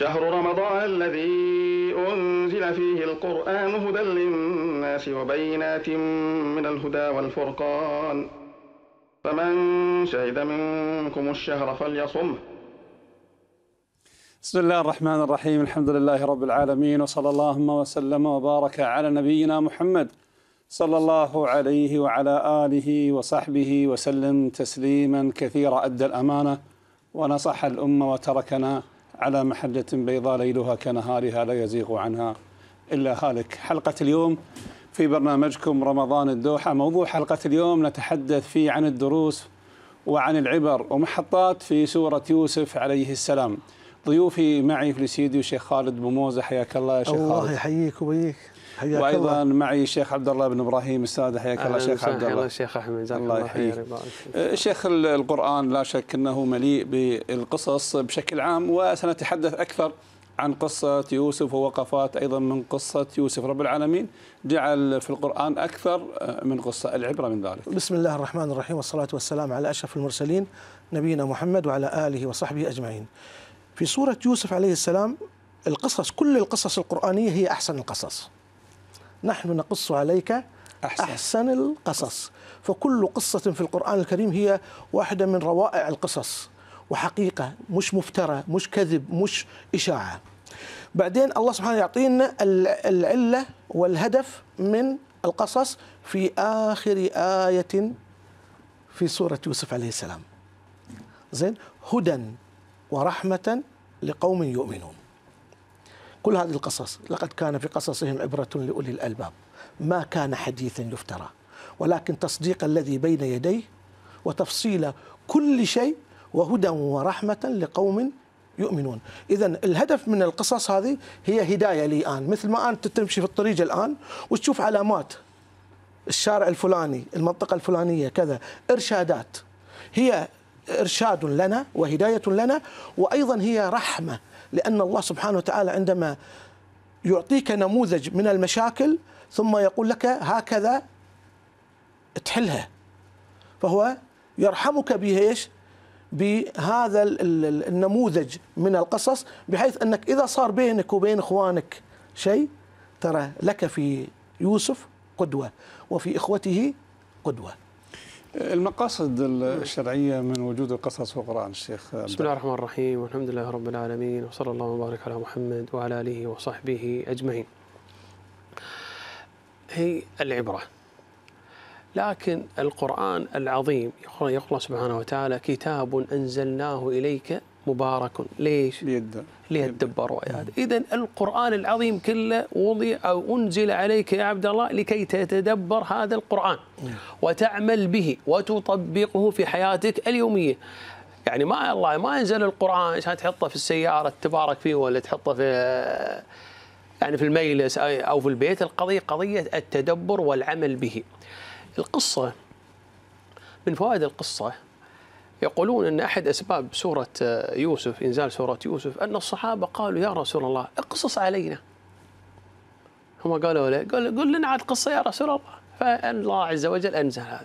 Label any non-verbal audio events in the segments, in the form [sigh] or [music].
شهر رمضان الذي أنزل فيه القرآن هدى للناس وبينات من الهدى والفرقان فمن شهد منكم الشهر فليصمه بسم الله الرحمن الرحيم الحمد لله رب العالمين وصلى اللهم وسلم وبارك على نبينا محمد صلى الله عليه وعلى آله وصحبه وسلم تسليما كثيرا أدى الأمانة ونصح الأمة وتركنا على محجة بيضاء ليلها كنهارها لا يزيغ عنها إلا هالك حلقة اليوم في برنامجكم رمضان الدوحة موضوع حلقة اليوم نتحدث فيه عن الدروس وعن العبر ومحطات في سورة يوسف عليه السلام ضيوفي معي في الاستديو الشيخ خالد بوموزة حياك الله يا شيخ الله خالد الله يحييك ويحييك حياك وايضا الله. معي الشيخ عبد الله بن ابراهيم الساده حياك الله شيخ عبد الله الشيخ احمد جزاك الله, الله خير أه، شيخ القران لا شك انه مليء بالقصص بشكل عام وسنتحدث اكثر عن قصة يوسف ووقفات أيضا من قصة يوسف رب العالمين جعل في القرآن أكثر أه، من قصة العبرة من ذلك بسم الله الرحمن الرحيم والصلاة والسلام على أشرف المرسلين نبينا محمد وعلى آله وصحبه أجمعين في سورة يوسف عليه السلام القصص كل القصص القرآنية هي أحسن القصص نحن نقص عليك أحسن, أحسن القصص فكل قصة في القرآن الكريم هي واحدة من روائع القصص وحقيقة مش مفترى مش كذب مش إشاعة بعدين الله سبحانه يعطينا العلة والهدف من القصص في آخر آية في سورة يوسف عليه السلام زين هدى ورحمة لقوم يؤمنون كل هذه القصص لقد كان في قصصهم عبرة لأولي الألباب ما كان حديثا يفترى ولكن تصديق الذي بين يديه وتفصيل كل شيء وهدى ورحمة لقوم يؤمنون إذا الهدف من القصص هذه هي هداية لي الآن مثل ما أنت تمشي في الطريق الآن وتشوف علامات الشارع الفلاني المنطقة الفلانية كذا إرشادات هي إرشاد لنا وهداية لنا وأيضا هي رحمة لأن الله سبحانه وتعالى عندما يعطيك نموذج من المشاكل ثم يقول لك هكذا تحلها فهو يرحمك بإيش بهذا النموذج من القصص بحيث أنك إذا صار بينك وبين إخوانك شيء ترى لك في يوسف قدوة وفي إخوته قدوة المقاصد الشرعية من وجود القصص في القرآن الشيخ بسم الله الرحمن الرحيم والحمد لله رب العالمين وصلى الله وبارك على محمد وعلى آله وصحبه أجمعين هي العبرة لكن القرآن العظيم يقول الله سبحانه وتعالى كتاب أنزلناه إليك مبارك ليش؟ ليدبر ليدبروا إذا القرآن العظيم كله وضع أو أنزل عليك يا عبد الله لكي تتدبر هذا القرآن نعم. وتعمل به وتطبقه في حياتك اليومية يعني ما الله ما انزل القرآن عشان تحطه في السيارة تبارك فيه ولا تحطه في يعني في المجلس أو في البيت القضية قضية التدبر والعمل به القصة من فوائد القصة يقولون أن أحد أسباب سورة آه، يوسف إنزال سورة يوسف أن الصحابة قالوا يا رسول الله اقصص علينا هم قالوا له قل, قل لنا عاد قصة يا رسول الله فالله عز وجل انزلها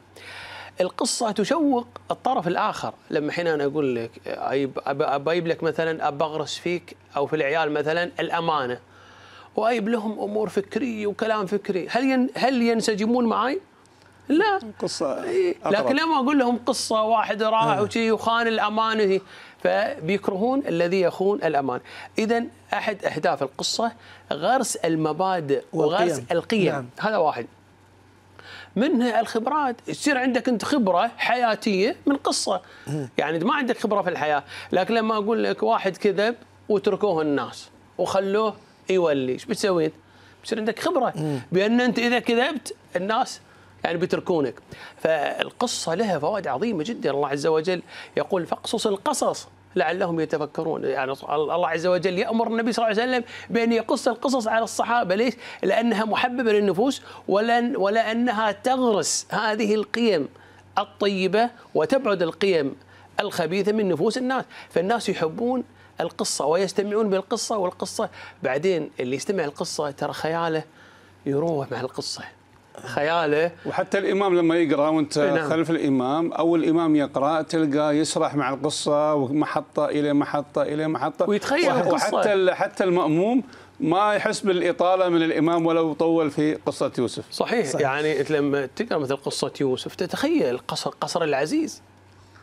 القصة تشوق الطرف الآخر لما حين أنا أقول لك أبايب لك مثلا أبغرس فيك أو في العيال مثلا الأمانة وأيب لهم أمور فكرية وكلام فكري هل هل ينسجمون معي؟ لا قصه أقرب. لكن لما اقول لهم قصه واحد راح نعم. وشي وخان الامانه فبيكرهون الذي يخون الامان اذا احد اهداف القصه غرس المبادئ وغرس القيم نعم. هذا واحد منها الخبرات يصير عندك انت خبره حياتيه من قصه يعني ما عندك خبره في الحياه لكن لما اقول لك واحد كذب وتركوه الناس وخلوه يولي ايش بتسوي بتصير عندك خبره بان انت اذا كذبت الناس يعني بيتركونك فالقصة لها فوائد عظيمة جدا الله عز وجل يقول فاقصص القصص لعلهم يتفكرون يعني الله عز وجل يأمر النبي صلى الله عليه وسلم بأن يقص القصص على الصحابة ليش؟ لأنها محببة للنفوس ولن ولا أنها تغرس هذه القيم الطيبة وتبعد القيم الخبيثة من نفوس الناس فالناس يحبون القصة ويستمعون بالقصة والقصة بعدين اللي يستمع القصة ترى خياله يروح مع القصة خياله وحتى الامام لما يقرا وانت إيه، نعم. خلف الامام او الامام يقرا تلقى يسرح مع القصه ومحطه الى محطه الى محطه ويتخيل القصه وحتى حتى الماموم ما يحس بالاطاله من الامام ولو طول في قصه يوسف صحيح, صحيح. يعني لما تقرا مثل قصه يوسف تتخيل قصر قصر العزيز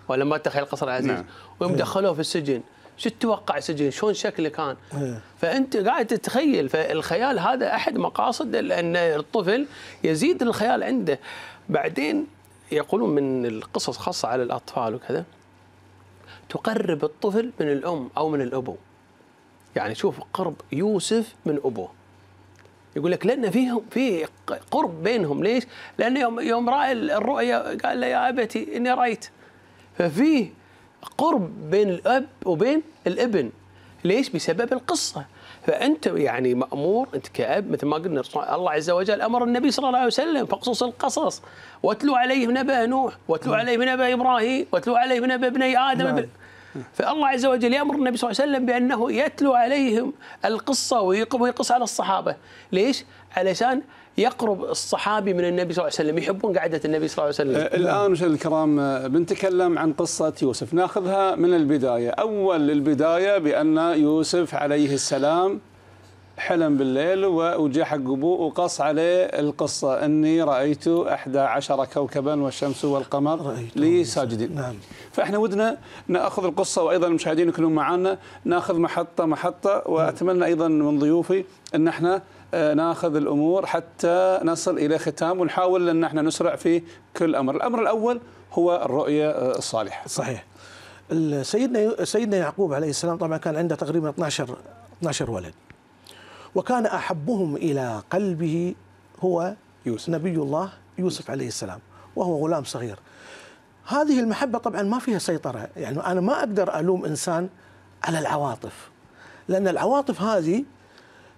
ولما تخيل قصر العزيز نعم. ويوم إيه. دخلوه في السجن شو تتوقع سجن شلون شكله كان إيه. فانت قاعد تتخيل فالخيال هذا احد مقاصد ان الطفل يزيد الخيال عنده بعدين يقولون من القصص خاصه على الاطفال وكذا تقرب الطفل من الام او من الابو يعني شوف قرب يوسف من ابوه يقول لك لان فيهم في قرب بينهم ليش؟ لان يوم يوم راى الرؤيا قال له يا ابتي اني رايت ففيه قرب بين الاب وبين الابن ليش بسبب القصه فانت يعني مامور انت كاب مثل ما قلنا الله عز وجل امر النبي صلى الله عليه وسلم بخصوص القصص واتلو عليهم نبا نوح واتلو عليهم نبا ابراهيم واتلو عليهم نبا ابني ادم نعم. فالله عز وجل يامر النبي صلى الله عليه وسلم بانه يتلو عليهم القصه ويقص على الصحابه ليش علشان يقرب الصحابي من النبي صلى الله عليه وسلم يحبون قعدة النبي صلى الله عليه وسلم آه الآن مشاهد الكرام آه، بنتكلم عن قصة يوسف ناخذها من البداية أول البداية بأن يوسف عليه السلام حلم بالليل وجاء حق ابوه وقص عليه القصه اني رايت احدى عشر كوكبا والشمس والقمر لي ساجدين نعم فاحنا ودنا ناخذ القصه وايضا المشاهدين يكونون معنا ناخذ محطه محطه نعم. واتمنى ايضا من ضيوفي ان احنا آه، ناخذ الامور حتى نصل الى ختام ونحاول ان احنا نسرع في كل امر، الامر الاول هو الرؤيه آه، الصالحه. صحيح. سيدنا سيدنا يعقوب عليه السلام طبعا كان عنده تقريبا 12 12 ولد. وكان احبهم الى قلبه هو يوسف نبي الله يوسف عليه السلام وهو غلام صغير. هذه المحبه طبعا ما فيها سيطره، يعني انا ما اقدر الوم انسان على العواطف. لان العواطف هذه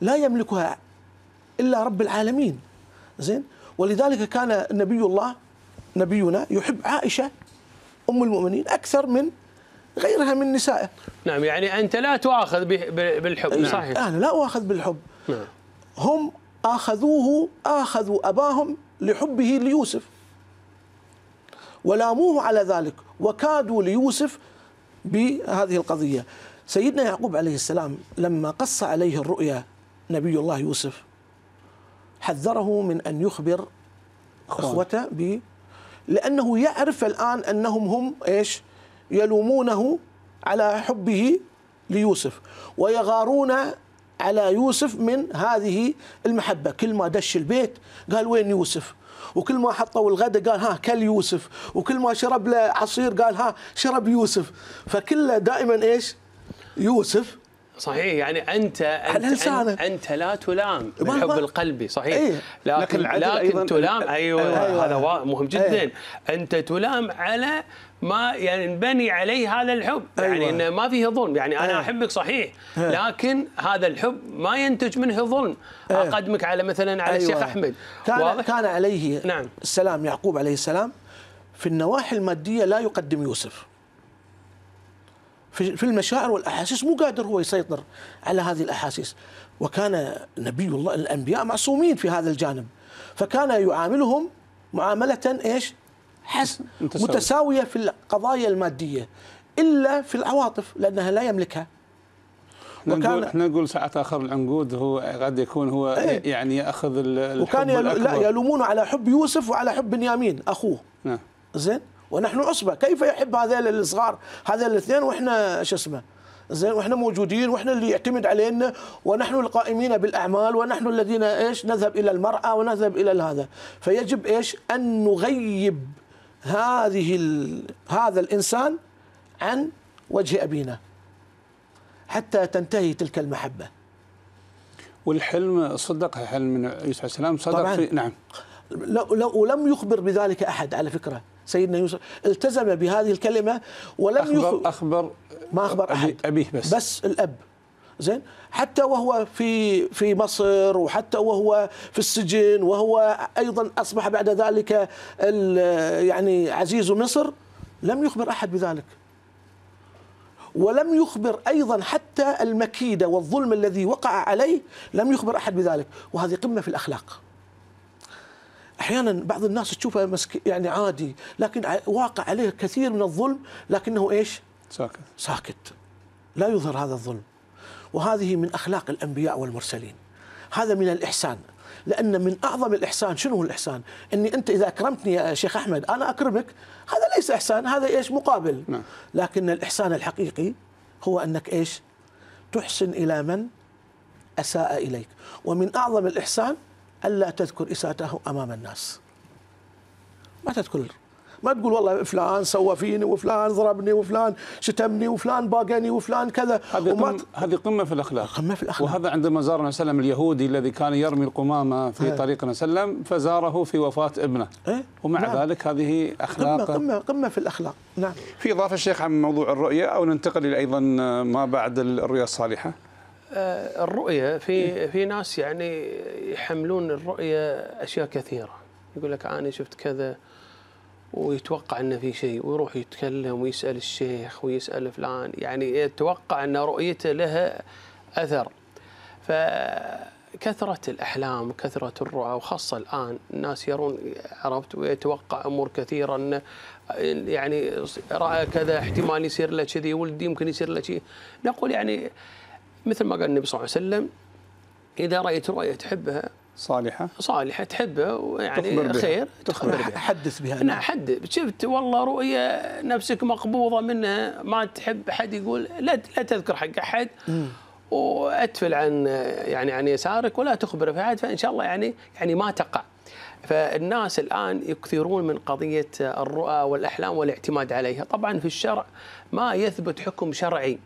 لا يملكها إلا رب العالمين زين ولذلك كان نبي الله نبينا يحب عائشة أم المؤمنين أكثر من غيرها من نسائه نعم يعني أنت لا تؤاخذ بالحب إيه، نعم. صحيح أنا لا أؤاخذ بالحب نعم. هم آخذوه آخذوا أباهم لحبه ليوسف ولاموه على ذلك وكادوا ليوسف بهذه القضية سيدنا يعقوب عليه السلام لما قص عليه الرؤيا نبي الله يوسف حذره من أن يخبر أخوته ب لأنه يعرف الآن أنهم هم إيش يلومونه على حبه ليوسف ويغارون على يوسف من هذه المحبة كل ما دش البيت قال وين يوسف وكل ما حطوا الغداء قال ها كل يوسف وكل ما شرب له عصير قال ها شرب يوسف فكله دائما ايش يوسف صحيح يعني انت انت انت, انت لا تلام الحب القلبي صحيح أيه. لكن لكن, لكن تلام أيوة, أيوة, أيوة. هذا مهم إيه. جدا أيه. انت تلام على ما يعني بني عليه هذا الحب يعني أيوة. يعني انه ما فيه ظلم يعني انا إيه. احبك صحيح إيه. لكن هذا الحب ما ينتج منه ظلم اقدمك على مثلا على أيوة. الشيخ احمد كان واضح؟ كان عليه نعم. السلام يعقوب عليه السلام في النواحي الماديه لا يقدم يوسف في المشاعر والاحاسيس مو قادر هو يسيطر على هذه الاحاسيس وكان نبي الله الانبياء معصومين في هذا الجانب فكان يعاملهم معامله ايش؟ حسن متساويه في القضايا الماديه الا في العواطف لانها لا يملكها وكان احنا نقول ساعات اخر العنقود هو قد يكون هو ايه يعني ياخذ الحب وكان يلومونه لا يلومون على حب يوسف وعلى حب بنيامين اخوه نعم زين ونحن عصبه كيف يحب هذول الصغار هذول الاثنين واحنا شو اسمه زين واحنا موجودين واحنا اللي يعتمد علينا ونحن القائمين بالاعمال ونحن الذين ايش نذهب الى المراه ونذهب الى هذا فيجب ايش ان نغيب هذه هذا الانسان عن وجه ابينا حتى تنتهي تلك المحبه والحلم صدق حلم من يوسف عليه السلام صدق طبعاً في نعم لو لو لم يخبر بذلك احد على فكره سيدنا يوسف التزم بهذه الكلمة ولم أخبر, يخ... أخبر ما أخبر أحد أبيه بس بس الأب زين حتى وهو في في مصر وحتى وهو في السجن وهو ايضا اصبح بعد ذلك يعني عزيز مصر لم يخبر احد بذلك ولم يخبر ايضا حتى المكيده والظلم الذي وقع عليه لم يخبر احد بذلك وهذه قمه في الاخلاق احيانا بعض الناس تشوفه مسك يعني عادي لكن واقع عليه كثير من الظلم لكنه ايش؟ ساكت ساكت لا يظهر هذا الظلم وهذه من اخلاق الانبياء والمرسلين هذا من الاحسان لان من اعظم الاحسان شنو الاحسان؟ اني انت اذا اكرمتني يا شيخ احمد انا اكرمك هذا ليس احسان هذا ايش؟ مقابل نعم. لكن الاحسان الحقيقي هو انك ايش؟ تحسن الى من اساء اليك ومن اعظم الاحسان ألا تذكر إساءته أمام الناس ما تذكر ما تقول والله فلان سوى فيني وفلان ضربني وفلان شتمني وفلان باقني وفلان كذا هذه قمة, هذه قمه في الاخلاق قمه في الاخلاق وهذا عندما زارنا سلم اليهودي الذي كان يرمي القمامه في هي. إيه. طريقنا سلم فزاره في وفاه ابنه إيه؟ ومع نعم. ذلك هذه اخلاق قمه قمه قمه في الاخلاق نعم في اضافه الشيخ عن موضوع الرؤيه او ننتقل الى ايضا ما بعد الرؤيه الصالحه آه، الرؤيه في إيه. في ناس يعني يحملون الرؤيه اشياء كثيره يقول لك انا شفت كذا ويتوقع انه في شيء ويروح يتكلم ويسال الشيخ ويسال فلان يعني يتوقع ان رؤيته لها اثر فكثرة الأحلام وكثرة الرؤى وخاصة الآن الناس يرون عرفت ويتوقع أمور كثيرة أنه يعني رأى كذا احتمال يصير له كذي ولدي يمكن يصير له شيء نقول يعني مثل ما قال النبي صلى الله عليه وسلم إذا رأيت رؤية تحبها صالحة صالحة تحبها ويعني خير تخبر بها حدث بها نعم حد شفت والله رؤية نفسك مقبوضة منها ما تحب حد يقول لا لا تذكر حق أحد وأتفل عن يعني عن يسارك ولا تخبر في أحد فإن شاء الله يعني يعني ما تقع فالناس الآن يكثرون من قضية الرؤى والأحلام والاعتماد عليها طبعا في الشرع ما يثبت حكم شرعي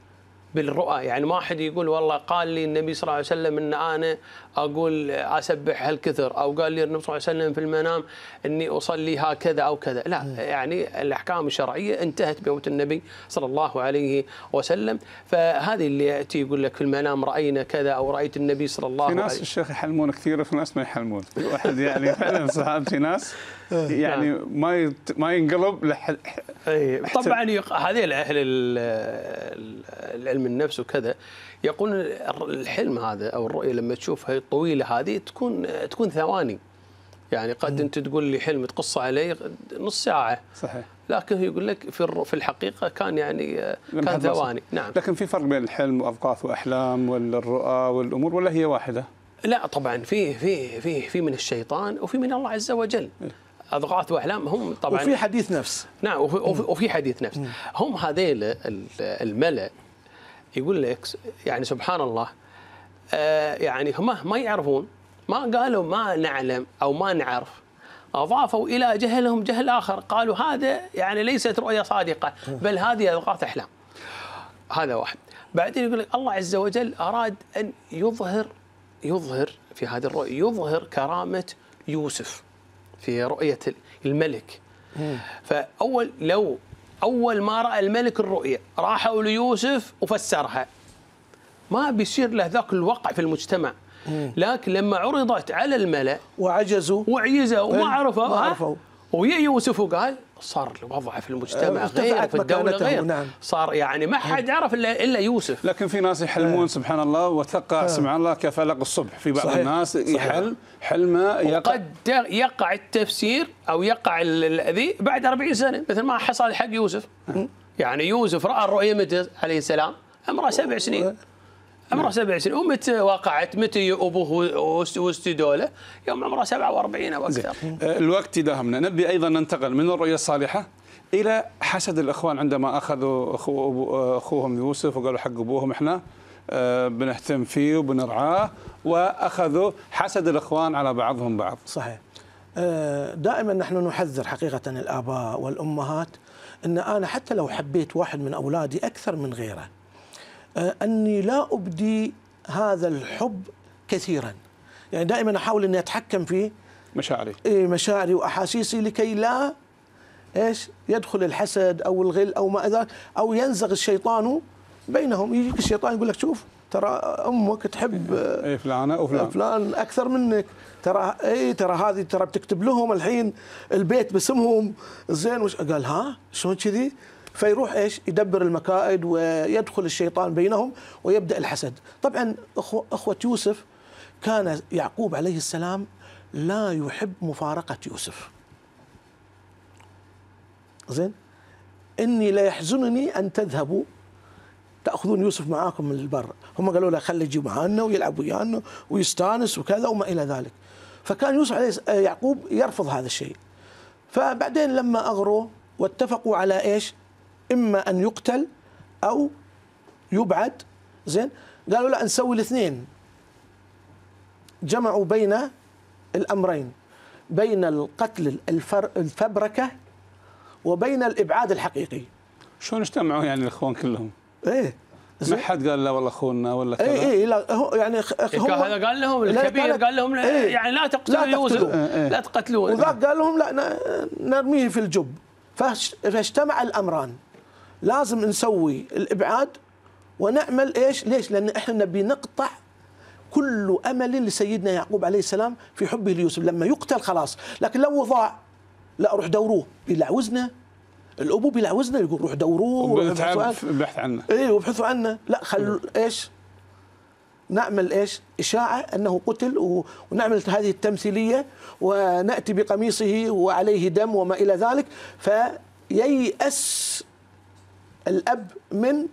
بالرؤى يعني ما احد يقول والله قال لي النبي صلى الله عليه وسلم ان انا اقول اسبح هالكثر او قال لي النبي صلى الله عليه وسلم في المنام اني اصلي هكذا او كذا لا يعني الاحكام الشرعيه انتهت بموت النبي صلى الله عليه وسلم فهذه اللي ياتي يقول لك في المنام راينا كذا او رايت النبي صلى الله عليه وسلم في ناس الشيخ يحلمون كثير وفي ناس ما يحلمون واحد يعني فعلا في ناس إيه. يعني نعم. ما ما ينقلب لح... أي طبعا يق... هذه الاهل العلم النفس وكذا يقول الحلم هذا او الرؤيه لما تشوفها الطويله هذه تكون تكون ثواني يعني قد انت تقول لي حلم تقص علي نص ساعه صحيح لكن يقول لك في في الحقيقه كان يعني كان ثواني نعم لكن في فرق بين الحلم واوقاف واحلام والرؤى والامور ولا هي واحده؟ لا طبعا في في في في من الشيطان وفي من الله عز وجل إيه؟ اضغاث واحلام هم طبعا وفي حديث نفس نعم وفي, حديث نفس هم هذيل الملا يقول لك يعني سبحان الله آه، يعني هم ما يعرفون ما قالوا ما نعلم او ما نعرف اضافوا الى جهلهم جهل اخر قالوا هذا يعني ليست رؤيه صادقه بل هذه اضغاث احلام هذا واحد بعدين يقول لك الله عز وجل اراد ان يظهر يظهر في هذه الرؤيه يظهر كرامه يوسف في رؤية الملك فأول لو أول ما رأى الملك الرؤية راحوا ليوسف وفسرها ما بيصير له ذاك الوقع في المجتمع لكن لما عرضت على الملأ وعجزوا وعجزوا وما عرفوا ويا يوسف وقال صار وضعه في المجتمع إيه، غير في الدوله غير نعم. صار يعني ما حد نعم. يعرف الا الا يوسف لكن في ناس يحلمون إيه. سبحان الله وتلقى إيه. سبحان الله كفلق الصبح في بعض صحيح. الناس يحل حلمه يقع وقد يقع التفسير او يقع الذي بعد 40 سنه مثل ما حصل حق يوسف يعني يوسف راى الرؤيه متى عليه السلام عمره سبع سنين عمره 27 نعم. ومتى وقعت متى ابوه واستدوله يوم عمره 47 او اكثر آه، الوقت يداهمنا نبي ايضا ننتقل من الرؤيه الصالحه الى حسد الاخوان عندما اخذوا أخو آه، اخوهم يوسف وقالوا حق ابوهم احنا آه، بنهتم فيه وبنرعاه واخذوا حسد الاخوان على بعضهم بعض. صحيح. دائما نحن نحذر حقيقه الاباء والامهات ان انا حتى لو حبيت واحد من اولادي اكثر من غيره آه، أني لا أبدي هذا الحب كثيرا يعني دائما أحاول أني أتحكم في مشاعري إيه، مشاعري وأحاسيسي لكي لا إيش يدخل الحسد أو الغل أو ما ذاك أو ينزغ الشيطان بينهم يجيك الشيطان يقول لك شوف ترى امك تحب اي إيه، فلانه او فلان فلان اكثر منك ترى اي ترى هذه ترى بتكتب لهم الحين البيت باسمهم زين وش قال ها شلون كذي؟ فيروح ايش يدبر المكائد ويدخل الشيطان بينهم ويبدا الحسد طبعا اخوه يوسف كان يعقوب عليه السلام لا يحب مفارقه يوسف زين اني ليحزنني ان تذهبوا تاخذون يوسف معاكم من البر هم قالوا له خلي يجي معانا ويلعب ويانا ويستانس وكذا وما الى ذلك فكان يوسف عليه يعقوب يرفض هذا الشيء فبعدين لما اغروا واتفقوا على ايش اما ان يقتل او يبعد زين قالوا لا نسوي الاثنين جمعوا بين الامرين بين القتل الفر الفبركه وبين الابعاد الحقيقي شلون اجتمعوا يعني الاخوان كلهم؟ ايه ما حد قال لا والله اخونا ولا إيه، كذا اي اي لا هو يعني هو إيه، هذا قال لهم الكبير قال لهم إيه يعني لا تقتلوا يوسف لا إيه، تقتلوه وذاك قال لهم لا نرميه في الجب فاجتمع الامران لازم نسوي الابعاد ونعمل ايش؟ ليش؟ لان احنا نبي نقطع كل امل لسيدنا يعقوب عليه السلام في حبه ليوسف لما يقتل خلاص لكن لو ضاع لا روح دوروه بيلعوزنا الابو بيلعوزنا يقول روح دوروه وابحثوا عنه اي وابحثوا عنه لا خلوا نعم. ايش؟ نعمل ايش؟ اشاعه انه قتل ونعمل هذه التمثيليه وناتي بقميصه وعليه دم وما الى ذلك فييأس الأب من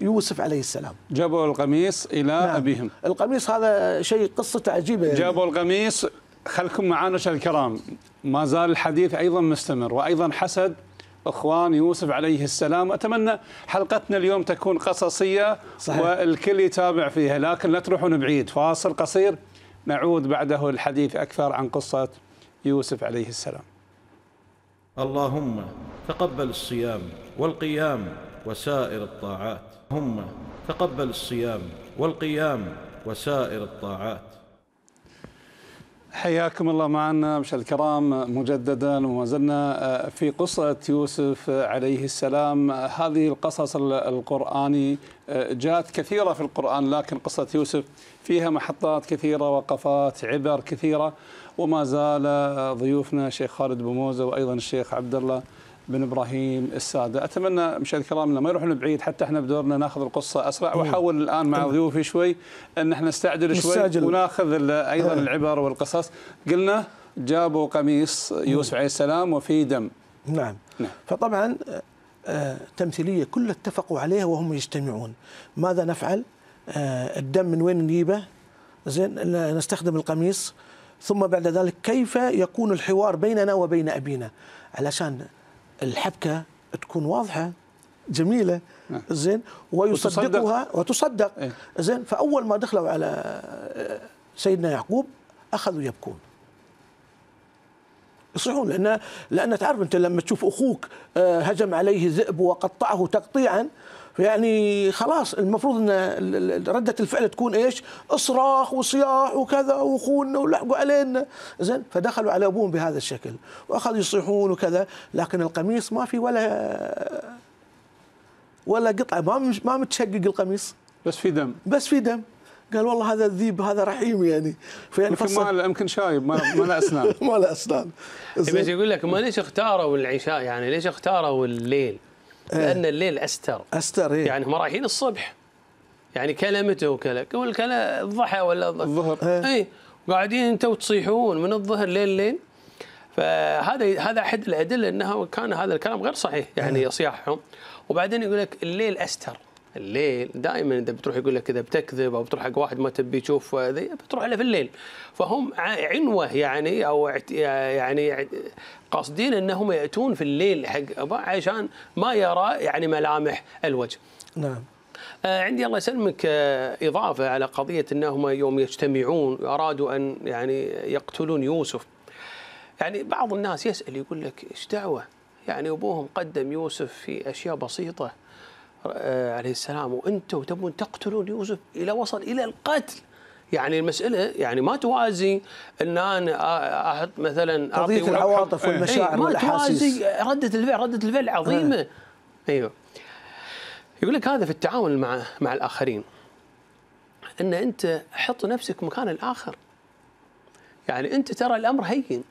يوسف عليه السلام جابوا القميص إلى نعم. أبيهم القميص هذا شيء قصته عجيبة يعني. جابوا القميص خلكم معانا الكرام ما زال الحديث أيضا مستمر وأيضا حسد اخوان يوسف عليه السلام اتمنى حلقتنا اليوم تكون قصصيه صحيح. والكل يتابع فيها لكن لا تروحون بعيد فاصل قصير نعود بعده الحديث اكثر عن قصه يوسف عليه السلام اللهم تقبل الصيام والقيام وسائر الطاعات هم تقبل الصيام والقيام وسائر الطاعات حياكم الله معنا مشاهد الكرام مجددا وما زلنا آه، في قصة يوسف عليه السلام هذه القصص القرآني آه، جاءت كثيرة في القرآن لكن قصة يوسف فيها محطات كثيرة وقفات عبر كثيرة وما زال ضيوفنا الشيخ خالد بوموزة وأيضا الشيخ عبد الله بن ابراهيم الساده اتمنى مشاهد كرامنا ما يروحون بعيد حتى احنا بدورنا ناخذ القصه اسرع واحاول الان مع ضيوفي شوي ان احنا نستعجل شوي مستعجل. وناخذ ايضا آه. العبر والقصص قلنا جابوا قميص يوسف عليه السلام وفيه دم نعم, نعم. فطبعا آه، تمثيليه كل اتفقوا عليها وهم يجتمعون ماذا نفعل آه، الدم من وين نجيبه زين نستخدم القميص ثم بعد ذلك كيف يكون الحوار بيننا وبين ابينا علشان الحبكه تكون واضحه جميله نعم. زين ويصدقها وتصدق إيه. زين فاول ما دخلوا على آه، سيدنا يعقوب اخذوا يبكون يصيحون لان لان تعرف انت لما تشوف اخوك آه، هجم عليه ذئب وقطعه تقطيعا يعني خلاص المفروض ان رده الفعل تكون ايش؟ اصراخ وصياح وكذا واخونا ولحقوا علينا زين فدخلوا على ابوهم بهذا الشكل واخذوا يصيحون وكذا لكن القميص ما في ولا ولا قطعه ما ما متشقق القميص بس في دم بس في دم قال والله هذا الذيب هذا رحيم يعني فيعني يعني ما يمكن شايب ما ما له اسنان [laughs] ما له اسنان بس يقول لك ما ليش اختاروا العشاء يعني ليش اختاروا الليل؟ إيه. لان الليل استر استر إيه؟ يعني هم رايحين الصبح يعني كلمته وكلك والكلا الضحى ولا الظهر اي إيه. قاعدين انتم تصيحون من الظهر لين لين فهذا هذا احد الادله انه كان هذا الكلام غير صحيح يعني إيه. صياحهم وبعدين يقول لك الليل استر الليل دائما اذا بتروح يقول لك كذا بتكذب او بتروح حق واحد ما تبي تشوف بتروح له في الليل فهم عنوه يعني او يعني قاصدين انهم ياتون في الليل حق عشان ما يرى يعني ملامح الوجه. نعم. آه، عندي الله يسلمك آه، اضافه على قضيه انهم يوم يجتمعون ارادوا ان يعني يقتلون يوسف. يعني بعض الناس يسال يقول لك ايش دعوه؟ يعني ابوهم قدم يوسف في اشياء بسيطه آه، عليه السلام وانتم تبون تقتلون يوسف الى وصل الى القتل يعني المساله يعني ما توازي ان انا احط مثلا قضيه العواطف إيه، والمشاعر ايه ما توازي رده الفعل رده الفعل إيه. عظيمه اه. ايوه يقول لك هذا في التعامل مع مع الاخرين ان انت حط نفسك مكان الاخر يعني انت ترى الامر هين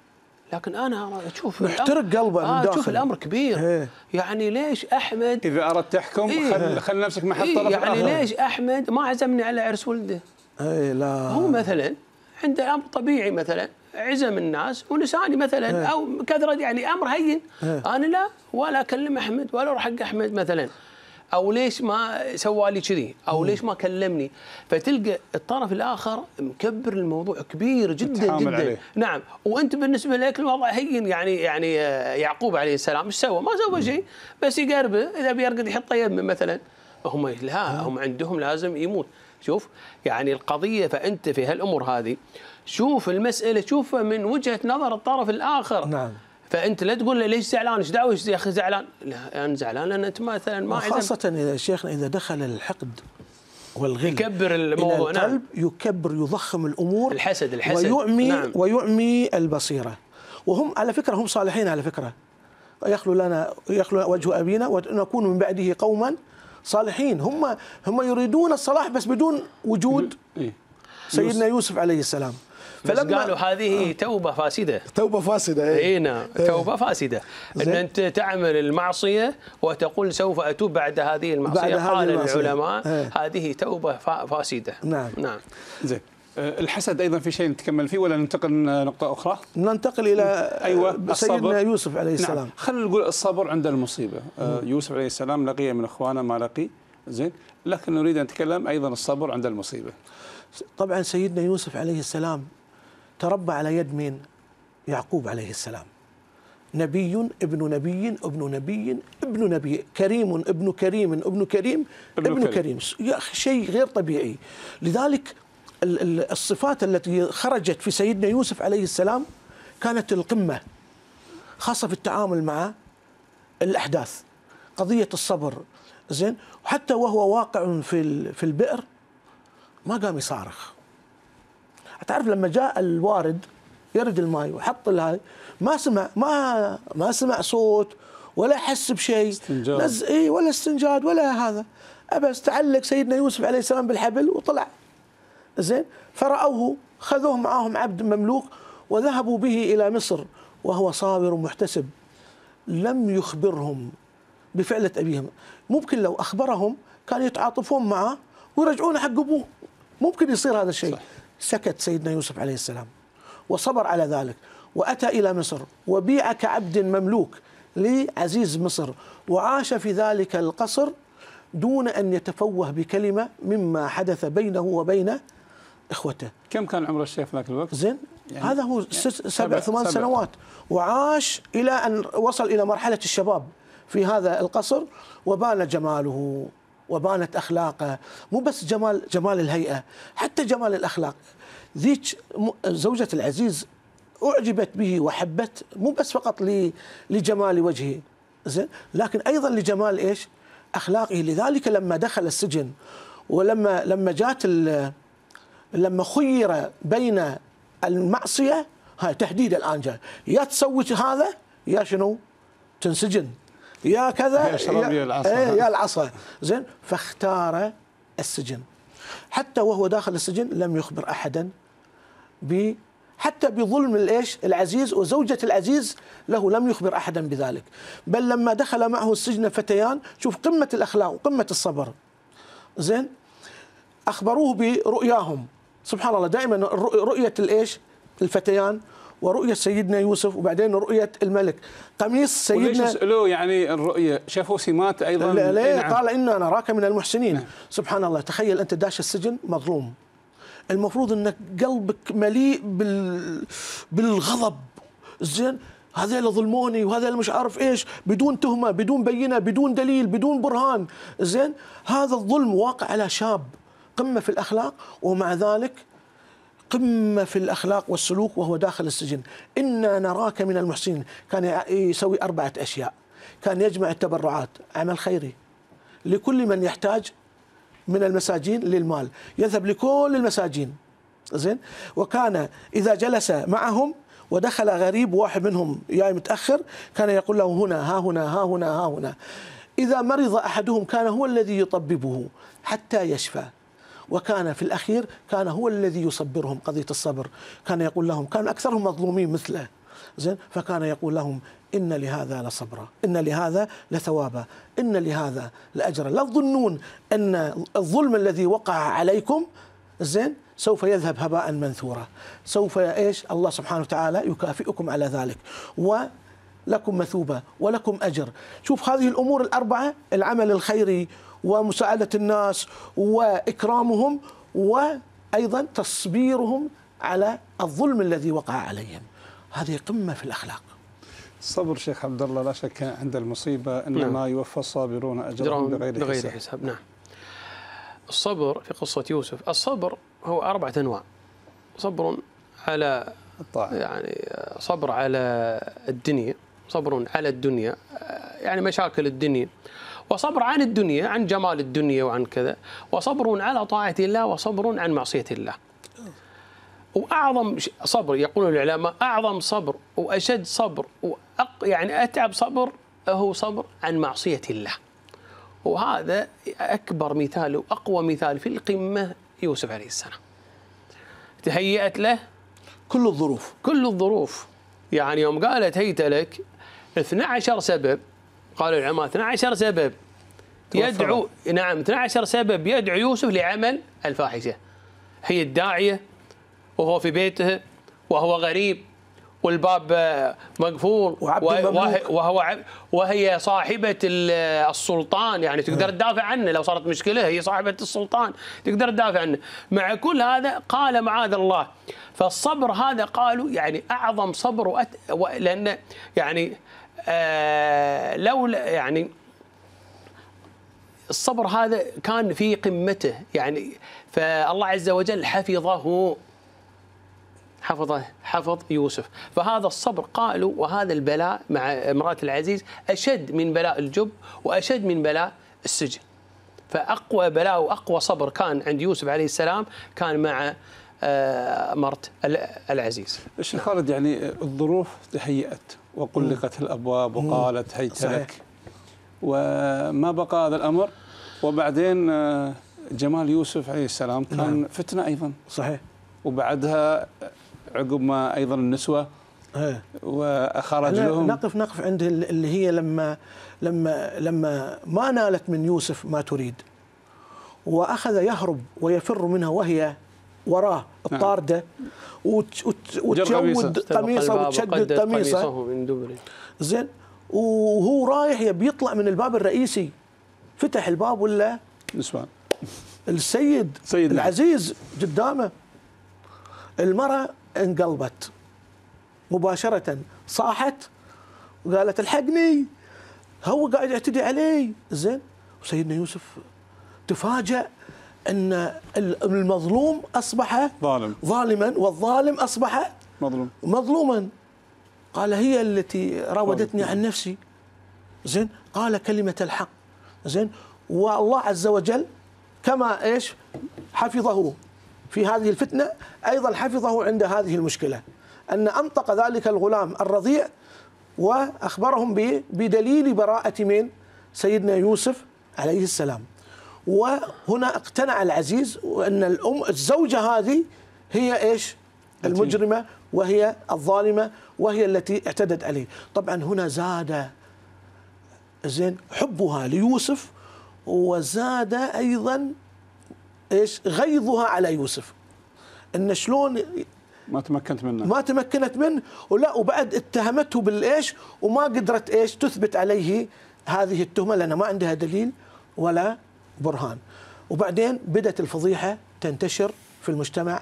لكن انا اشوف محترق قلبه من داخل آه، اشوف الامر كبير إيه. يعني ليش احمد اذا اردت تحكم إيه خل, خل نفسك محط إيه طرف يعني الأهل. ليش احمد ما عزمني على عرس ولده اي لا هو مثلا عنده امر طبيعي مثلا عزم الناس ونساني مثلا إيه؟ او كثره يعني امر هين إيه؟ انا لا ولا اكلم احمد ولا اروح حق احمد مثلا او ليش ما سوى لي كذي او ليش ما كلمني فتلقى الطرف الاخر مكبر الموضوع كبير جدا جدا عليه. نعم وانت بالنسبه لك الوضع هين يعني يعني آه، يعقوب عليه السلام ايش سوى ما سوى شيء بس يقربه اذا بيرقد يحطه يمه مثلا هم لا هم عندهم لازم يموت شوف يعني القضيه فانت في هالامور هذه شوف المساله شوفها من وجهه نظر الطرف الاخر نعم فانت لا تقول لي ليش زعلان ايش دعوه يا اخي زعلان لا انا زعلان لان انت مثلا ما خاصه اذا شيخنا اذا دخل الحقد والغل يكبر الموضوع إلى نعم. القلب نعم. يكبر يضخم الامور الحسد الحسد ويعمي نعم. ويعمي البصيره وهم على فكره هم صالحين على فكره يخلو لنا يخلو وجه ابينا ونكون من بعده قوما صالحين هم هم يريدون الصلاح بس بدون وجود إيه. سيدنا يوسف عليه السلام فلما قالوا هذه آه. توبه فاسده توبه فاسده اي إيه، نعم إيه. توبه فاسده ان انت تعمل المعصيه وتقول سوف اتوب بعد هذه المعصيه بعد هذه قال المعصية. العلماء هي. إيه. هذه توبه فاسده نعم نعم زين آه، الحسد ايضا في شيء نتكمل فيه ولا ننتقل نقطه اخرى؟ ننتقل الى ايوه آه، سيدنا يوسف عليه نعم. السلام نعم. خلينا نقول الصبر عند المصيبه آه، يوسف عليه السلام لقي من اخوانه ما لقي زين لكن نريد ان نتكلم ايضا الصبر عند المصيبه طبعا سيدنا يوسف عليه السلام تربى على يد مين؟ يعقوب عليه السلام نبي ابن نبي ابن نبي ابن نبي كريم ابن كريم ابن كريم ابن, ابن كريم, كريم. يا أخي شيء غير طبيعي لذلك الصفات التي خرجت في سيدنا يوسف عليه السلام كانت القمة خاصة في التعامل مع الأحداث قضية الصبر زين وحتى وهو واقع في في البئر ما قام يصارخ تعرف لما جاء الوارد يرد الماي وحط الهاي ما سمع ما ما سمع صوت ولا حس بشيء استنجاد اي ولا استنجاد ولا هذا أبس تعلق سيدنا يوسف عليه السلام بالحبل وطلع زين فرأوه خذوه معاهم عبد مملوك وذهبوا به إلى مصر وهو صابر محتسب لم يخبرهم بفعلة أبيهم ممكن لو أخبرهم كانوا يتعاطفون معه ويرجعونه حق أبوه ممكن يصير هذا الشيء صح. سكت سيدنا يوسف عليه السلام وصبر على ذلك وأتى إلى مصر وبيع كعبد مملوك لعزيز مصر وعاش في ذلك القصر دون أن يتفوه بكلمة مما حدث بينه وبين إخوته كم كان عمر الشيخ ذاك الوقت؟ زين يعني هذا هو يعني سبع, سبع ثمان سبع. سنوات وعاش إلى أن وصل إلى مرحلة الشباب في هذا القصر وبان جماله وبانت اخلاقه مو بس جمال جمال الهيئه حتى جمال الاخلاق ذيك زوجة العزيز أعجبت به وحبت مو بس فقط لجمال وجهه زين لكن أيضا لجمال إيش أخلاقه لذلك لما دخل السجن ولما لما جات لما خير بين المعصية هاي تهديد الآن جاي يا تسوي هذا يا شنو تنسجن يا كذا يا, يا العصا إيه، يا العصا زين فاختار السجن حتى وهو داخل السجن لم يخبر احدا ب حتى بظلم الايش العزيز وزوجة العزيز له لم يخبر احدا بذلك بل لما دخل معه السجن فتيان شوف قمة الاخلاق وقمة الصبر زين اخبروه برؤياهم سبحان الله دائما رؤية الايش الفتيان ورؤيه سيدنا يوسف وبعدين رؤيه الملك قميص سيدنا وليش سالوه يعني الرؤيه شافوا سمات ايضا لا لا إيه، نعم. قال انا نراك من المحسنين نعم. سبحان الله تخيل انت داش السجن مظلوم المفروض انك قلبك مليء بال بالغضب زين هذا اللي ظلموني وهذا اللي مش عارف ايش بدون تهمه بدون بينه بدون دليل بدون برهان زين هذا الظلم واقع على شاب قمه في الاخلاق ومع ذلك قمة في الأخلاق والسلوك وهو داخل السجن إنا نراك من المحسنين كان يسوي أربعة أشياء كان يجمع التبرعات عمل خيري لكل من يحتاج من المساجين للمال يذهب لكل المساجين زين وكان إذا جلس معهم ودخل غريب واحد منهم جاي متأخر كان يقول له هنا ها هنا ها هنا ها هنا إذا مرض أحدهم كان هو الذي يطببه حتى يشفى وكان في الأخير كان هو الذي يصبرهم قضية الصبر كان يقول لهم كان أكثرهم مظلومين مثله زين فكان يقول لهم إن لهذا لصبرا إن لهذا لثوابا إن لهذا لأجرا لا تظنون أن الظلم الذي وقع عليكم زين سوف يذهب هباء منثورا سوف ايش الله سبحانه وتعالى يكافئكم على ذلك ولكم مثوبه ولكم اجر شوف هذه الامور الاربعه العمل الخيري ومساعده الناس واكرامهم وايضا تصبيرهم على الظلم الذي وقع عليهم هذه قمه في الاخلاق صبر شيخ عبد الله لا شك عند المصيبه نعم. انما نعم. يوفى الصابرون اجرهم بغير, بغير حساب. حساب نعم الصبر في قصه يوسف الصبر هو اربعه انواع صبر على الطاعة. يعني صبر على الدنيا صبر على الدنيا يعني مشاكل الدنيا وصبر عن الدنيا عن جمال الدنيا وعن كذا وصبر على طاعة الله وصبر عن معصية الله واعظم صبر يقول العلماء اعظم صبر واشد صبر وأق يعني اتعب صبر هو صبر عن معصيه الله. وهذا اكبر مثال واقوى مثال في القمه يوسف عليه السلام. تهيأت له كل الظروف كل الظروف يعني يوم قالت هيت لك 12 سبب قال العلماء 12 سبب يدعو نعم 12 سبب يدعو يوسف لعمل الفاحشة هي الداعية وهو في بيته وهو غريب والباب مقفول وهو وهي صاحبة السلطان يعني تقدر تدافع عنه لو صارت مشكلة هي صاحبة السلطان تقدر تدافع عنه مع كل هذا قال معاذ الله فالصبر هذا قالوا يعني أعظم صبر وأت... لأن يعني آه، لو يعني الصبر هذا كان في قمته يعني فالله عز وجل حفظه حفظه حفظ يوسف فهذا الصبر قالوا وهذا البلاء مع امرأة العزيز أشد من بلاء الجب وأشد من بلاء السجن فأقوى بلاء وأقوى صبر كان عند يوسف عليه السلام كان مع آه، مرت العزيز الشيخ خالد يعني الظروف تهيأت وقلقت الابواب وقالت هيت لك وما بقى هذا الامر وبعدين آه، جمال يوسف عليه السلام كان نعم. فتنه ايضا صحيح وبعدها عقب ما ايضا النسوه وخرج إيه. واخرج لهم نقف نقف عند اللي هي لما لما لما ما نالت من يوسف ما تريد واخذ يهرب ويفر منها وهي وراه الطارده نعم. وتشود قميصه وتشدد قميصه زين وهو رايح يبي يطلع من الباب الرئيسي فتح الباب ولا نسوان السيد سيدنا. نعم. العزيز قدامه المراه انقلبت مباشره صاحت وقالت الحقني هو قاعد يعتدي علي زين وسيدنا يوسف تفاجأ ان المظلوم اصبح ظالم ظالما والظالم اصبح مظلوم مظلوما قال هي التي راودتني عن نفسي زين قال كلمه الحق زين والله عز وجل كما ايش حفظه في هذه الفتنه ايضا حفظه عند هذه المشكله ان انطق ذلك الغلام الرضيع واخبرهم بدليل براءه من سيدنا يوسف عليه السلام وهنا اقتنع العزيز وان الام الزوجه هذه هي ايش؟ المجرمه وهي الظالمه وهي التي اعتدت عليه، طبعا هنا زاد زين حبها ليوسف وزاد ايضا ايش؟ غيظها على يوسف. ان شلون ما تمكنت منه ما تمكنت منه ولا وبعد اتهمته بالايش وما قدرت ايش تثبت عليه هذه التهمه لان ما عندها دليل ولا برهان وبعدين بدأت الفضيحة تنتشر في المجتمع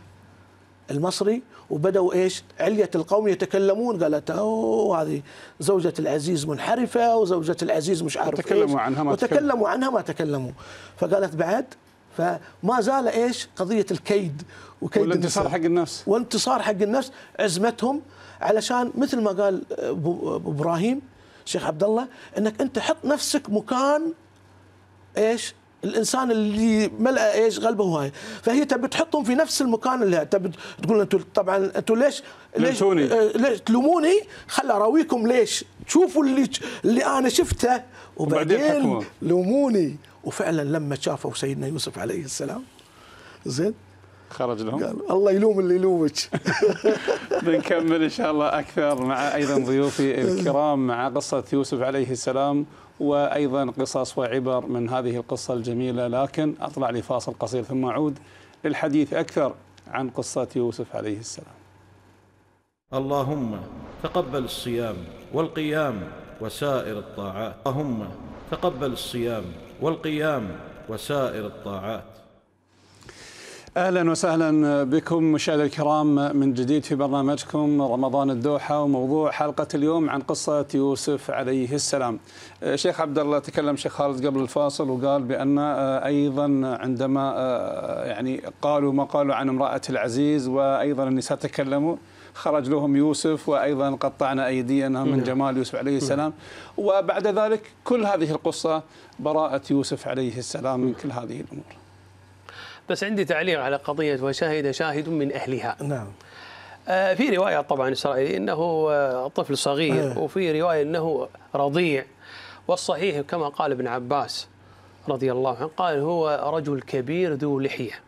المصري وبدأوا إيش علية القوم يتكلمون قالت أوه هذه زوجة العزيز منحرفة وزوجة العزيز مش عارف تكلموا إيش عنها ما وتكلموا عنها ما تكلموا فقالت بعد فما زال إيش قضية الكيد وكيد والانتصار حق النفس وانتصار حق النفس عزمتهم علشان مثل ما قال أبو إبراهيم شيخ عبد الله انك انت حط نفسك مكان ايش الانسان اللي ملأ ايش قلبه هاي فهي تبي تحطهم في نفس المكان اللي تبي تقول انتم طبعا انتم ليش ليش آه، ليش تلوموني خل اراويكم ليش شوفوا اللي اللي انا شفته وبعدين لوموني وفعلا لما شافوا سيدنا يوسف عليه السلام زين خرج لهم قال الله يلوم اللي يلومك [laughs] بنكمل ان شاء الله اكثر مع ايضا ضيوفي الكرام مع قصه يوسف عليه السلام وأيضا قصص وعبر من هذه القصة الجميلة لكن أطلع لي فاصل قصير ثم أعود للحديث أكثر عن قصة يوسف عليه السلام اللهم تقبل الصيام والقيام وسائر الطاعات اللهم تقبل الصيام والقيام وسائر الطاعات اهلا وسهلا بكم مشاهدي الكرام من جديد في برنامجكم رمضان الدوحه وموضوع حلقه اليوم عن قصه يوسف عليه السلام. أه، شيخ عبد الله تكلم شيخ خالد قبل الفاصل وقال بان أه، ايضا عندما أه، يعني قالوا ما قالوا عن امراه العزيز وايضا النساء تكلموا خرج لهم يوسف وايضا قطعنا ايدينا من نعم. جمال يوسف عليه السلام وبعد ذلك كل هذه القصه براءه يوسف عليه السلام من نعم. كل هذه الامور. بس عندي تعليق على قضية وشهد شاهد من أهلها نعم آه، في رواية طبعا إسرائيلي أنه آه، طفل صغير أيه. وفي رواية أنه رضيع والصحيح كما قال ابن عباس رضي الله عنه قال هو رجل كبير ذو لحية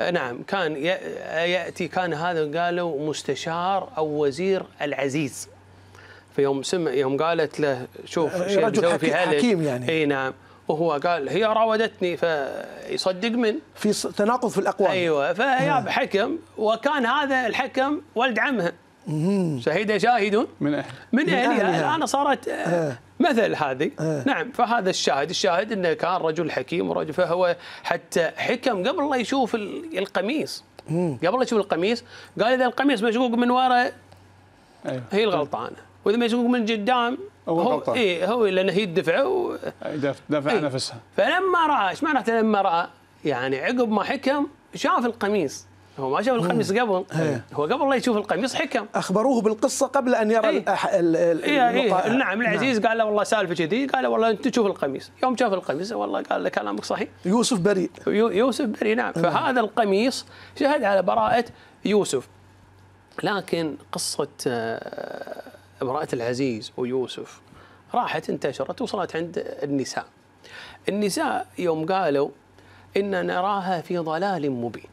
آه، نعم كان يأتي كان هذا قالوا مستشار أو وزير العزيز فيوم سمع يوم قالت له شوف رجل حكي في حكيم يعني اي نعم وهو قال هي راودتني فيصدق من في تناقض في الاقوال ايوه فجاب حكم وكان هذا الحكم ولد عمها شهيده شاهد من أهل. من اهلها الان صارت آه،, أه. مثل هذه أه. نعم فهذا الشاهد الشاهد انه كان رجل حكيم ورجل فهو حتى حكم قبل لا يشوف القميص قبل لا يشوف القميص قال اذا القميص مشقوق من وراء أيوة. هي الغلطانه واذا يسوق من قدام هو اي هو لان هي إيه، الدفعه و... دفع إيه, إيه. نفسها فلما راى ايش معناته لما راى؟ يعني عقب ما حكم شاف القميص هو ما شاف القميص قبل هي. إيه. هو قبل لا يشوف القميص حكم اخبروه بالقصه قبل ان يرى ايه. ال... إيه إيه. نعم،, نعم العزيز نعم. قال له والله سالفه كذي قال له والله انت تشوف القميص يوم شاف القميص والله قال له كلامك صحيح يوسف بريء يو... يوسف بريء نعم مم. فهذا القميص شهد على براءه يوسف لكن قصه آه، امرأة العزيز ويوسف راحت انتشرت وصلت عند النساء النساء يوم قالوا إن نراها في ضلال مبين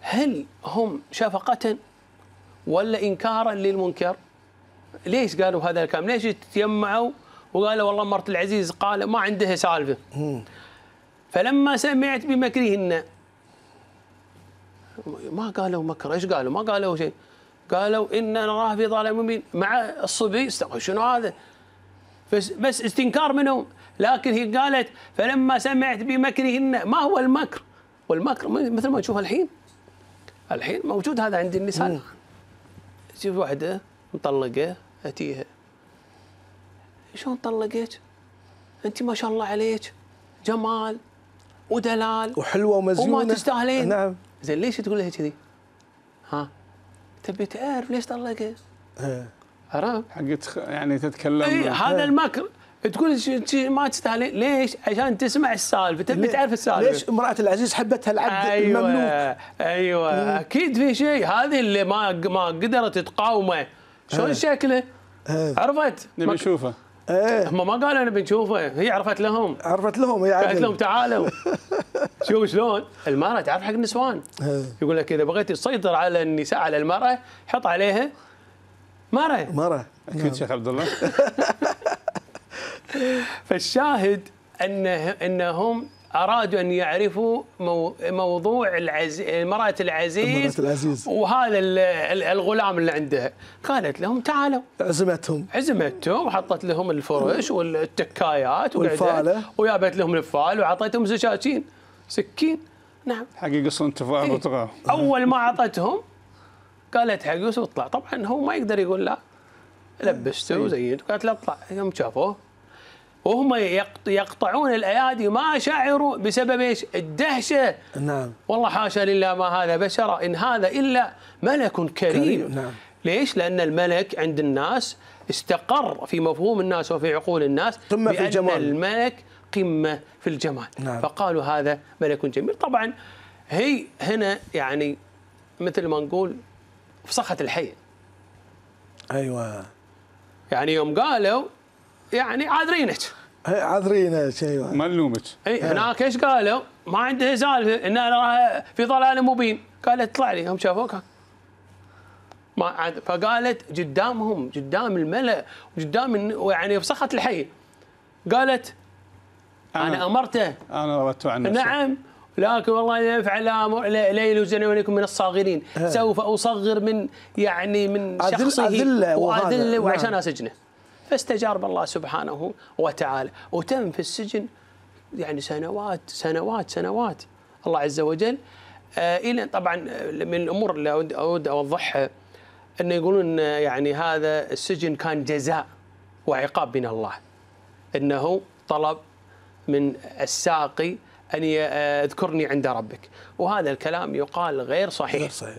هل هم شفقة ولا إنكارا للمنكر ليش قالوا هذا الكلام ليش تجمعوا وقالوا والله مرت العزيز قال ما عندها سالفة فلما سمعت بمكرهن ما قالوا مكر ايش قالوا ما قالوا شيء قالوا إن نراه في ضلال مبين مع الصبي استغفر شنو هذا بس استنكار منهم لكن هي قالت فلما سمعت بمكرهن ما هو المكر والمكر مثل ما نشوف الحين الحين موجود هذا عند النساء تشوف واحدة مطلقة أتيها شلون طلقت؟ أنت ما شاء الله عليك جمال ودلال وحلوة ومزيونة وما تستاهلين نعم زين ليش تقول لها كذي؟ ها تبي تعرف ليش طلقها؟ إيه. عرفت؟ حق يعني تتكلم اي هذا إيه. المكر تقول ما تستاهلين ليش؟ عشان تسمع السالفه تبي تعرف السالفه ليش امراه العزيز حبت هالعبد أيوة المملوك ايوه مم. إيه. اكيد في شيء هذه اللي ما ما قدرت تقاومه شلون شكله؟ عرفت؟ نبي نشوفه ايه هم ما قالوا انا بنشوفه هي عرفت لهم عرفت لهم هي قالت لهم تعالوا [laughs] شوف شلون المراه تعرف حق النسوان ايه. يقول لك اذا بغيت تسيطر على النساء على المراه حط عليها مرة مرة اكيد نعم. شيخ عبد الله [laughs] فالشاهد ان انهم ارادوا ان يعرفوا موضوع العز... مراه العزيز, العزيز وهذا الغلام اللي عندها قالت لهم تعالوا عزمتهم عزمتهم وحطت لهم الفرش والتكايات والفاله وجابت لهم الفال وعطيتهم سكاكين سكين نعم حق يقصون تفاح إيه. وتغار اول ما اعطتهم قالت حق يوسف اطلع طبعا هو ما يقدر يقول لا لبسته إيه. وزينته قالت له اطلع يوم شافوه وهم يقطعون الايادي ما شعروا بسبب ايش؟ الدهشه نعم والله حاشا لله ما هذا بشر ان هذا الا ملك كريم, كريم. نعم ليش؟ لان الملك عند الناس استقر في مفهوم الناس وفي عقول الناس ثم في الجمال الملك قمه في الجمال نعم. فقالوا هذا ملك جميل طبعا هي هنا يعني مثل ما نقول فصخه الحي ايوه يعني يوم قالوا يعني عاذرينك عذرينا شيء ما نلومك اي هناك ايش قالوا؟ ما عنده سالفه ان انا راح في ضلال مبين قالت اطلع لي هم شافوك ما عاد فقالت قدامهم قدام الملا قدام يعني فسخت الحي قالت انا, أنا امرته انا ردت عن نفسه نعم لكن والله لا يفعل امر لا يلوزن وليكم من الصاغرين أه. سوف اصغر من يعني من شخصه وادله وعشان نعم. اسجنه فاستجاب الله سبحانه وتعالى وتم في السجن يعني سنوات سنوات سنوات الله عز وجل آه، الى طبعا آه، من الامور اللي اود اوضحها انه يقولون آه، يعني هذا السجن كان جزاء وعقاب من الله انه طلب من الساقي ان يذكرني عند ربك وهذا الكلام يقال غير صحيح غير صحيح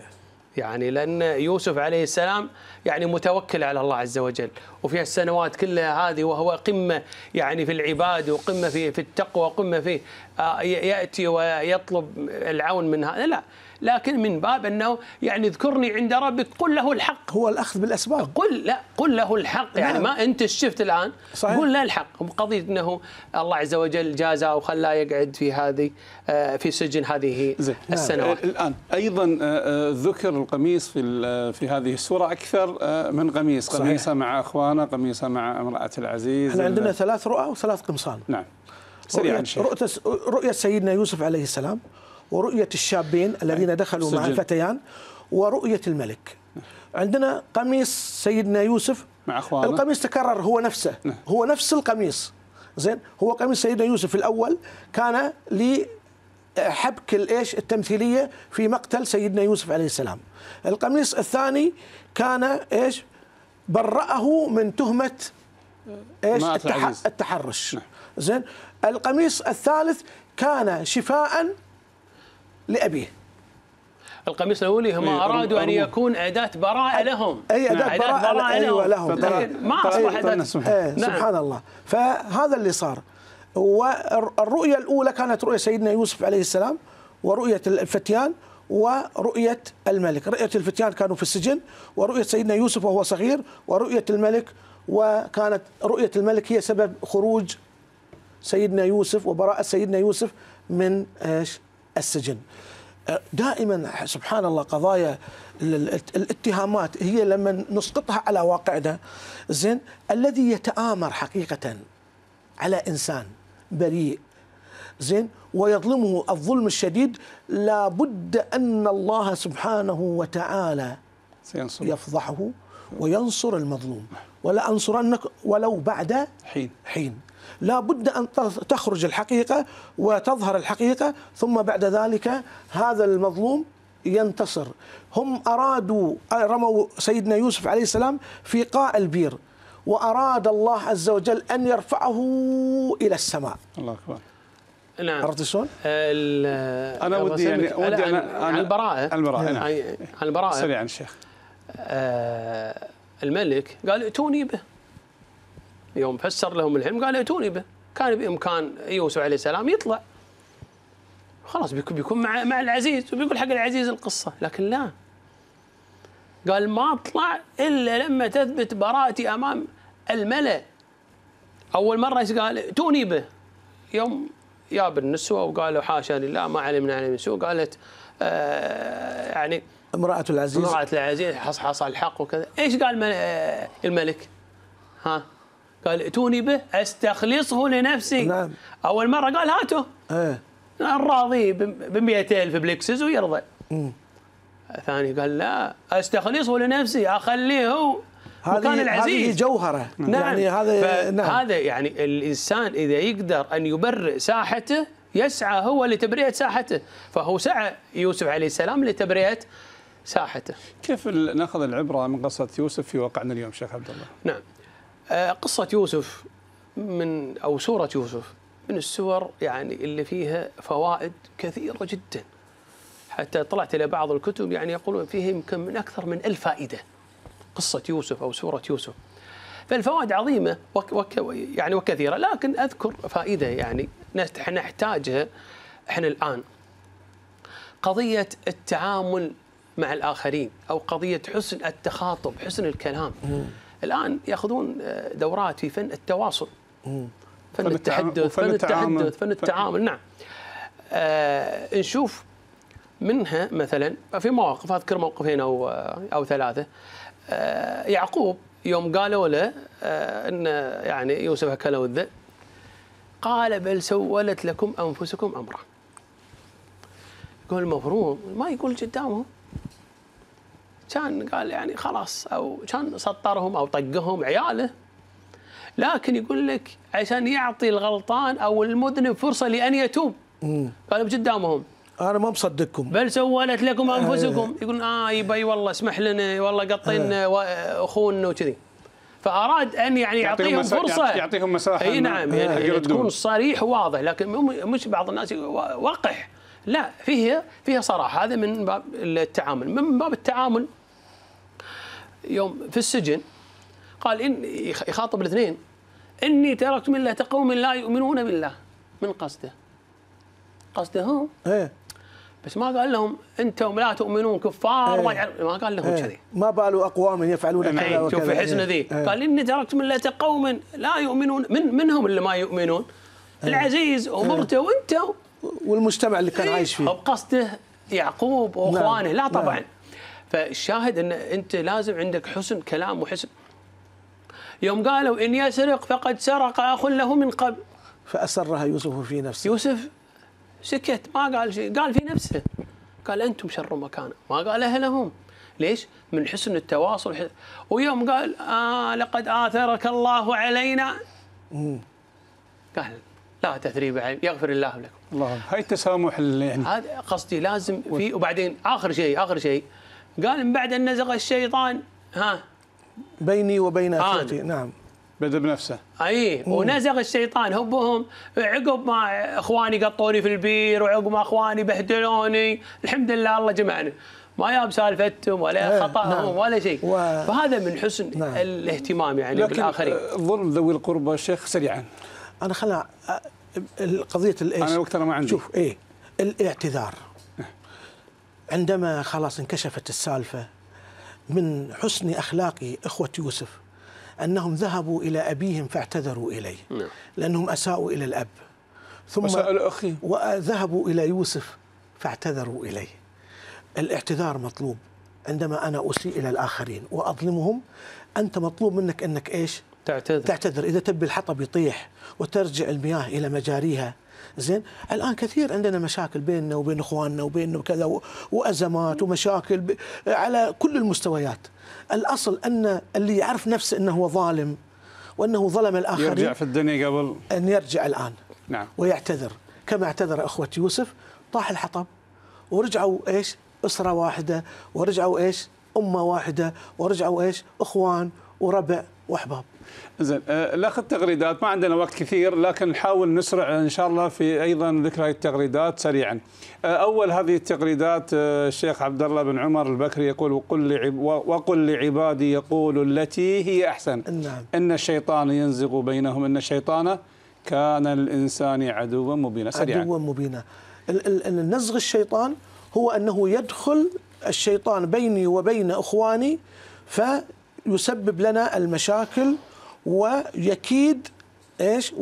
يعني لان يوسف عليه السلام يعني متوكل على الله عز وجل وفي السنوات كلها هذه وهو قمة يعني في العبادة وقمة في, في التقوى وقمة في آه، يأتي ويطلب العون من هذا لا لكن من باب انه يعني اذكرني عند ربك قل له الحق هو الاخذ بالاسباب قل لا قل له الحق يعني نعم. ما انت شفت الان صحيح. قل له الحق قضيه انه الله عز وجل جازاه وخلاه يقعد في هذه آه، في سجن هذه زي. نعم. السنوات نعم. الان ايضا آه، ذكر القميص في في هذه السوره اكثر أكثر آه، من قميص قميصة مع أخوانه قميصة مع امرأة العزيز احنا عندنا ثلاث رؤى وثلاث قمصان نعم سريعا رؤية, رؤية سيدنا يوسف عليه السلام ورؤية الشابين الذين دخلوا مع الفتيان ورؤية الملك عندنا قميص سيدنا يوسف مع أخوانه القميص تكرر هو نفسه نعم. هو نفس القميص زين هو قميص سيدنا يوسف الأول كان لي حبك الايش التمثيليه في مقتل سيدنا يوسف عليه السلام. القميص الثاني كان ايش؟ برأه من تهمه ايش؟ التح... التحرش. نعم. زين القميص الثالث كان شفاء لابيه. القميص الاولي هم إيه ارادوا ان يكون اداه براءه لهم اي اداه براءه, نعم. براءة لهم, أيوة لهم. ما اصبح اداه إيه نعم. سبحان الله فهذا اللي صار والرؤية الأولى كانت رؤية سيدنا يوسف عليه السلام ورؤية الفتيان ورؤية الملك رؤية الفتيان كانوا في السجن ورؤية سيدنا يوسف وهو صغير ورؤية الملك وكانت رؤية الملك هي سبب خروج سيدنا يوسف وبراءة سيدنا يوسف من السجن دائما سبحان الله قضايا الاتهامات هي لما نسقطها على واقعنا زين الذي يتآمر حقيقة على إنسان بريء زين ويظلمه الظلم الشديد لابد أن الله سبحانه وتعالى سينصر. يفضحه وينصر المظلوم ولا أنصرنك ولو بعد حين حين لا بد أن تخرج الحقيقة وتظهر الحقيقة ثم بعد ذلك هذا المظلوم ينتصر هم أرادوا رموا سيدنا يوسف عليه السلام في قاع البير وأراد الله عز وجل أن يرفعه إلى السماء الله أكبر نعم عرفت شلون؟ انا ودي يعني ودي انا عن البراءه البراءه نعم عن البراءه سريعا شيخ آه الملك قال ائتوني به يوم فسر لهم العلم قال ائتوني به كان بامكان يوسف عليه السلام يطلع خلاص بيكون بيكون مع مع العزيز وبيقول حق العزيز القصه لكن لا قال ما اطلع الا لما تثبت براءتي امام الملا اول مره قال توني به يوم جاب النسوه وقالوا حاشا لله ما علمنا عن سوء قالت آه يعني امرأة العزيز امرأة العزيز حصحص الحق وكذا ايش قال آه، الملك؟ ها قال ائتوني به استخلصه لنفسي نعم اول مره قال هاته ايه الراضي ب 200000 بلكسس ويرضى ثاني قال لا استخلصه لنفسي اخليه هو مكان العزيز هذه جوهره نعم. يعني هذا نعم. هذا يعني الانسان اذا يقدر ان يبرئ ساحته يسعى هو لتبرئه ساحته فهو سعى يوسف عليه السلام لتبرئه ساحته كيف ناخذ العبره من قصه يوسف في واقعنا اليوم شيخ عبد الله نعم آه، قصه يوسف من او سوره يوسف من السور يعني اللي فيها فوائد كثيره جدا حتى طلعت الى بعض الكتب يعني يقولون فيه يمكن من اكثر من ألف فائده قصة يوسف أو سورة يوسف فالفوائد عظيمة وك وك يعني وكثيرة لكن أذكر فائدة يعني نحتاجها احنا الآن قضية التعامل مع الآخرين أو قضية حسن التخاطب حسن الكلام م. الآن يأخذون آه، دورات في فن التواصل م. فن, فن التحدث فن التحدث فن التعامل نعم آه نشوف منها مثلا في مواقف اذكر موقفين او آه، او ثلاثه آه، يعقوب يوم قالوا له آه، ان يعني يوسف اكلوا الذئب قال بل سولت لكم انفسكم امرا يقول المفروض ما يقول قدامهم كان قال يعني خلاص او كان سطرهم او طقهم عياله لكن يقول لك عشان يعطي الغلطان او المذنب فرصه لان يتوب قالوا قدامهم انا ما مصدقكم بل سولت لكم آه. انفسكم يقول اه يبي والله اسمح لنا والله قطينا آه. اخونا وكذي فاراد ان يعني يعطيهم فرصه يعطيهم مساحه اي نعم يعني, آه، يعني تكون صريح وواضح لكن مش بعض الناس وقح لا فيها فيها صراحه هذا من باب التعامل من باب التعامل يوم في السجن قال ان يخاطب الاثنين اني تركت مله قوم لا يؤمنون بالله من قصده قصده هو ايه بس ما قال لهم انتم لا تؤمنون كفار ايه ما قال لهم إيه. كذي ايه ما بالوا اقوام يفعلون إيه، كذا وكذا شوف حزن ذي ايه قال اني تركت مله قوم لا يؤمنون من منهم اللي ما يؤمنون ايه العزيز ومرته ايه وانتم والمجتمع اللي كان عايش فيه إيه، قصده يعقوب نعم. واخوانه لا نعم. طبعا فالشاهد ان انت لازم عندك حسن كلام وحسن يوم قالوا ان يسرق فقد سرق اخ له من قبل فاسرها يوسف في نفسه يوسف سكت ما قال شيء قال في نفسه قال انتم شر مكان ما قال اهلهم ليش؟ من حسن التواصل ويوم قال آه لقد آثرك الله علينا قال لا تثريب علي يغفر الله لكم الله هاي التسامح اللي يعني هذا قصدي لازم في وبعدين اخر شيء اخر شيء قال من بعد ان نزغ الشيطان ها بيني وبين اخوتي نعم بدأ بنفسه اي ونزغ الشيطان هبهم عقب ما اخواني قطوني في البير وعقب ما اخواني بهدلوني الحمد لله الله جمعنا ما ياب سالفتهم ولا إيه، خطاهم نعم. ولا شيء و... فهذا من حسن نعم. الاهتمام يعني لكن بالاخرين ظلم ذوي القربى شيخ سريعا انا خلا قضيه الايش انا وقت انا ما عندي شوف ايه الاعتذار عندما خلاص انكشفت السالفه من حسن اخلاق اخوه يوسف أنهم ذهبوا إلى أبيهم فاعتذروا إليه نعم. لأنهم أساءوا إلى الأب ثم أخي وذهبوا إلى يوسف فاعتذروا إليه الاعتذار مطلوب عندما أنا أسيء إلى الآخرين وأظلمهم أنت مطلوب منك أنك إيش تعتذر تعتذر إذا تبي الحطب يطيح وترجع المياه إلى مجاريها زين الان كثير عندنا مشاكل بيننا وبين اخواننا وبيننا وكذا وازمات ومشاكل على كل المستويات الأصل أن اللي يعرف نفسه أنه ظالم وأنه ظلم الآخرين يرجع في الدنيا قبل أن يرجع الآن نعم ويعتذر كما اعتذر أخوة يوسف طاح الحطب ورجعوا إيش أسرة واحدة ورجعوا إيش أمة واحدة ورجعوا إيش أخوان وربع واحباب. زين ناخذ آه، تغريدات ما عندنا وقت كثير لكن نحاول نسرع ان شاء الله في ايضا ذكر هذه التغريدات سريعا. آه، اول هذه التغريدات آه، الشيخ عبد الله بن عمر البكري يقول وقل وقل لعبادي يقول التي هي احسن. نعم. ان الشيطان ينزغ بينهم ان الشيطان كان الانسان عدوا مبينا سريعا. عدوا مبينا. النزغ الشيطان هو انه يدخل الشيطان بيني وبين اخواني ف يسبب لنا المشاكل ويكيد ايش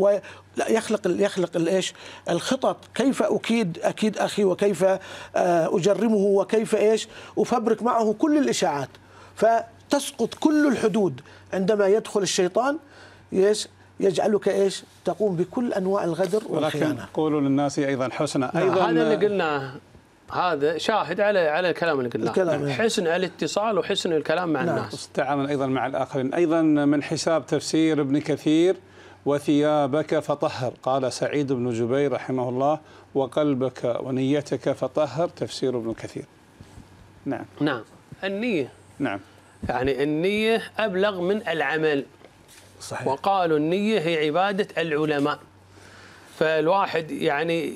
يخلق يخلق الايش الخطط كيف اكيد اكيد اخي وكيف آه، اجرمه وكيف ايش افبرك معه كل الاشاعات فتسقط كل الحدود عندما يدخل الشيطان ايش يجعلك ايش تقوم بكل انواع الغدر والخيانه ولكن قولوا للناس ايضا حسنى نعم، ايضا هذا اللي قلناه هذا شاهد على على الكلام اللي قلناه الكلام إيه. حسن الاتصال وحسن الكلام مع نعم. الناس التعامل ايضا مع الاخرين ايضا من حساب تفسير ابن كثير وثيابك فطهر قال سعيد بن جبير رحمه الله وقلبك ونيتك فطهر تفسير ابن كثير نعم نعم النية نعم يعني النية أبلغ من العمل صحيح وقالوا النية هي عبادة العلماء فالواحد يعني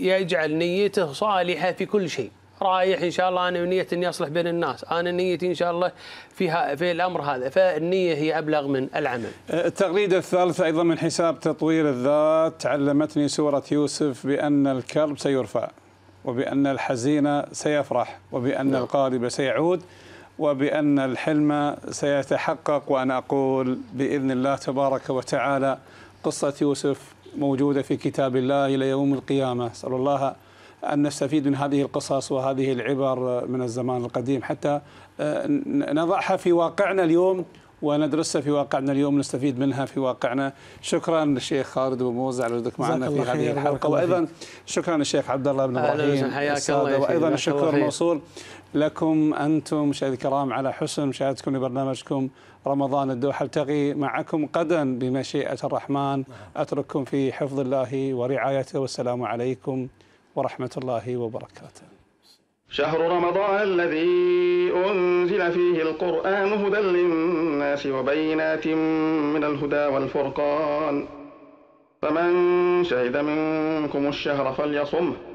يجعل نيته صالحه في كل شيء رايح ان شاء الله انا نيه اني اصلح بين الناس، انا نيتي ان شاء الله في في الامر هذا، فالنيه هي ابلغ من العمل. التغريده الثالثه ايضا من حساب تطوير الذات علمتني سوره يوسف بان الكرب سيرفع وبان الحزين سيفرح وبان نعم. القارب سيعود وبان الحلم سيتحقق وانا اقول باذن الله تبارك وتعالى قصه يوسف موجودة في كتاب الله إلى يوم القيامة أسأل الله أن نستفيد من هذه القصص وهذه العبر من الزمان القديم حتى آه، نضعها في واقعنا اليوم وندرسها في واقعنا اليوم نستفيد منها في واقعنا شكرا للشيخ خالد بن موزع وجودك معنا في هذه الحلقه وايضا شكرا للشيخ عبد الله بن ابراهيم وايضا الشكر موصول لكم انتم مشاهدي الكرام على حسن مشاهدتكم لبرنامجكم رمضان الدوحة التقي معكم قدا بمشيئة الرحمن نعم. أترككم في حفظ الله ورعايته والسلام عليكم ورحمة الله وبركاته شهر رمضان الذي أنزل فيه القرآن هدى للناس وبينات من الهدى والفرقان فمن شهد منكم الشهر فليصمه